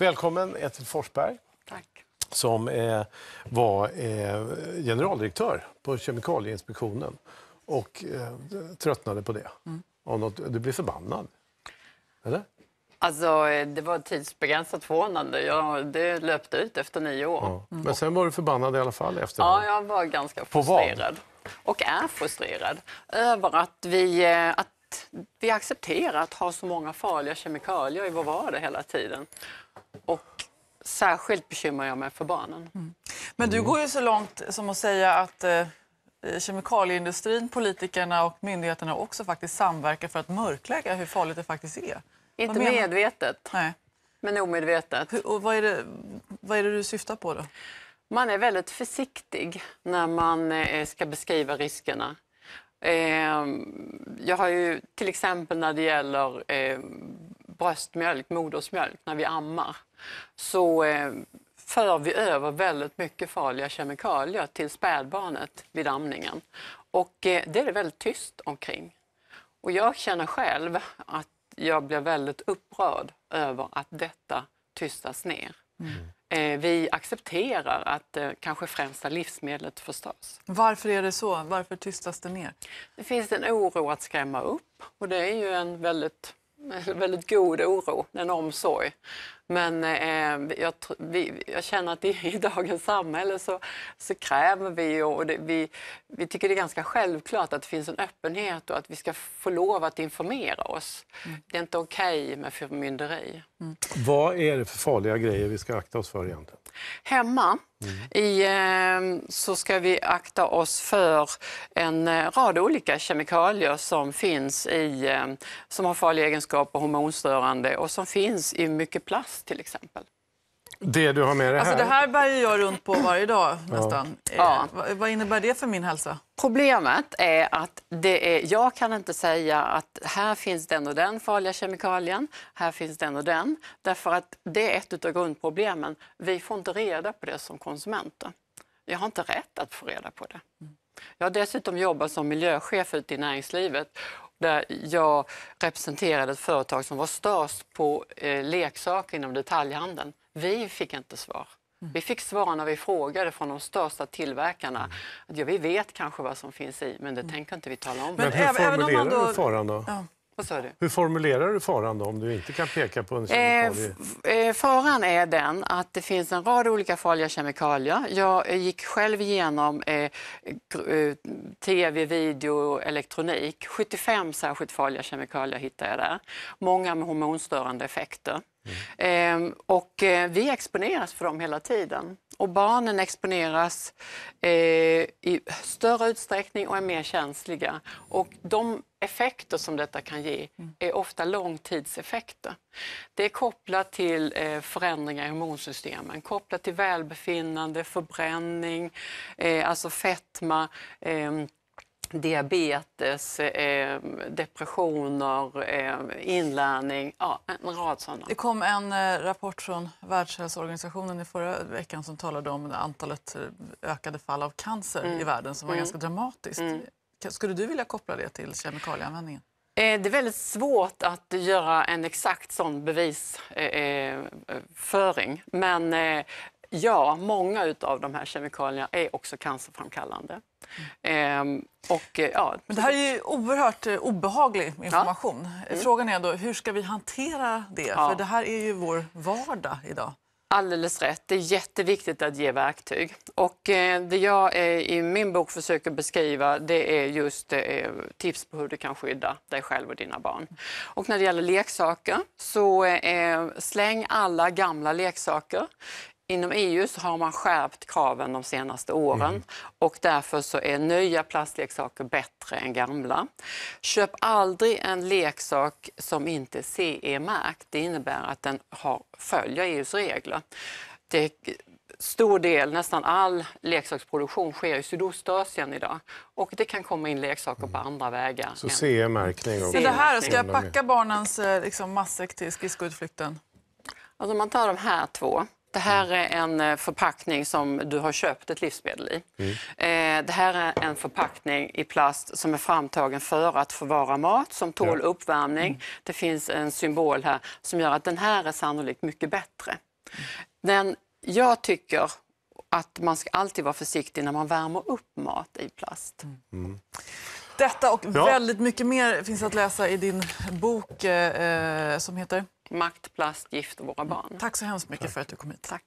Välkommen Ethel Forsberg. Tack. Som eh, var eh, generaldirektör på Kemikalieinspektionen och eh, tröttnade på det. Mm. Av något, du blev förbannad, eller? Alltså, det var tidsbegränsat förvånande. Jag, det löpte ut efter nio år. Ja. Mm. Men sen var du förbannad i alla fall? Efter ja, jag var ganska frustrerad. På vad? Och är frustrerad över att, vi, eh, att vi accepterar att ha så många farliga kemikalier i vår vardag hela tiden. Och särskilt bekymrar jag mig för barnen. Mm. Men du går ju så långt som att säga att eh, kemikalieindustrin, politikerna och myndigheterna också faktiskt samverkar för att mörklägga hur farligt det faktiskt är. Inte medvetet, Nej. men omedvetet. och vad, är det, vad är det du syftar på då? Man är väldigt försiktig när man eh, ska beskriva riskerna. Eh, jag har ju till exempel när det gäller eh, bröstmjölk, modersmjölk, när vi ammar, så eh, för vi över väldigt mycket farliga kemikalier till spädbarnet vid amningen. Och eh, det är det väldigt tyst omkring. Och jag känner själv att jag blir väldigt upprörd över att detta tystas ner. Mm. Eh, vi accepterar att eh, kanske främsta livsmedlet förstörs. Varför är det så? Varför tystas det ner? Det finns en oro att skrämma upp och det är ju en väldigt, väldigt god oro, en omsorg. Men eh, jag, vi, jag, känner att i, i, dagens samhälle så, så kräver vi och det, vi, vi tycker det är ganska självklart att det finns en öppenhet och att vi ska få lov att informera oss. Mm. Det är inte okej okay med förmynderi. Mm. Vad är det för farliga grejer vi ska akta oss för egentligen? Hemma mm. i, eh, så ska vi akta oss för en eh, rad olika kemikalier som finns i, eh, som har farliga egenskaper, hormonstörande och som finns i mycket plast till exempel. Det du har med dig alltså, här? Alltså det här bär jag runt på varje dag nästan. Eh, ja. Eh, vad innebär det för min hälsa? Problemet är att det är, jag kan inte säga att här finns den och den farliga kemikalien, här finns den och den. Därför att det är ett av grundproblemen. Vi får inte reda på det som konsumenter. Jag har inte rätt att få reda på det. Jag har dessutom jobbat som miljöchef ute i näringslivet där jag representerade ett företag som var störst på eh, leksaker inom detaljhandeln. Vi fick inte svar. Mm. Vi fick svar när vi frågade från de största tillverkarna. Mm. Att, ja, vi vet kanske vad som finns i, men det mm. tänker inte vi tala om. Men, hur formulerar då... du faran då? Ja. Hur formulerar du faran då, om du inte kan peka på en eh, kemikalie? Eh, faran är den att det finns en rad olika farliga kemikalier. Jag eh, gick själv igenom eh, eh tv, video, och elektronik. 75 särskilt farliga kemikalier hittade jag där. Många med hormonstörande effekter. Mm. Eh, och eh, vi exponeras för dem hela tiden. Och barnen exponeras eh, i större utsträckning och är mer känsliga. Och de effekter som detta kan ge är ofta långtidseffekter. Det är kopplat till eh, förändringar i hormonsystemen, kopplat till välbefinnande, förbränning, eh, alltså fetma, ehm, diabetes, eh, depressioner, eh, inlärning, ja, en rad sådana. Det kom en eh, rapport från Världshälsoorganisationen i förra veckan som talade om antalet ökade fall av cancer mm. i världen som var mm. ganska dramatiskt. Mm. Skulle du vilja koppla det till kemikalieanvändningen? Det är väldigt svårt att göra en exakt sån bevisföring. Men Ja, många av de här kemikalierna är också cancerframkallande. Mm. Eh, och, ja. Men det här är ju oerhört eh, obehaglig information. Ja. Mm. Frågan är då, hur ska vi hantera det? Ja. För det här är ju vår vardag idag. Alldeles rätt. Det är jätteviktigt att ge verktyg. Och eh, det jag eh, i min bok försöker beskriva det är just tips på hur du kan skydda dig själv och dina barn. Och när det gäller leksaker så släng alla gamla leksaker Inom EU så har man skärpt kraven de senaste åren mm. och därför så är nya plastleksaker bättre än gamla. Köp aldrig en leksak som inte är CE-märkt. Det innebär att den har, följer EUs regler. Det, stor del, nästan all leksaksproduktion sker i Sydostasien idag och det kan komma in leksaker på mm. andra vägar. Så CE-märkning? Och... det här, ska jag packa barnens eh, liksom, matsäck till skridskoutflykten? Alltså man tar de här två det här är en eh, förpackning som du har köpt ett livsmedel i. Mm. Eh, det här är en förpackning i plast som är framtagen för att förvara mat, som tål ja. uppvärmning. Mm. Det finns en symbol här som gör att den här är sannolikt mycket bättre. Den, jag tycker att man ska alltid vara försiktig när man värmer upp mat i plast. Mm. mm. Detta och ja. väldigt mycket mer finns att läsa i din bok eh, eh som heter? makt, plast, gift och våra barn. Tack så hemskt mycket Tack. för att du kom hit. Tack.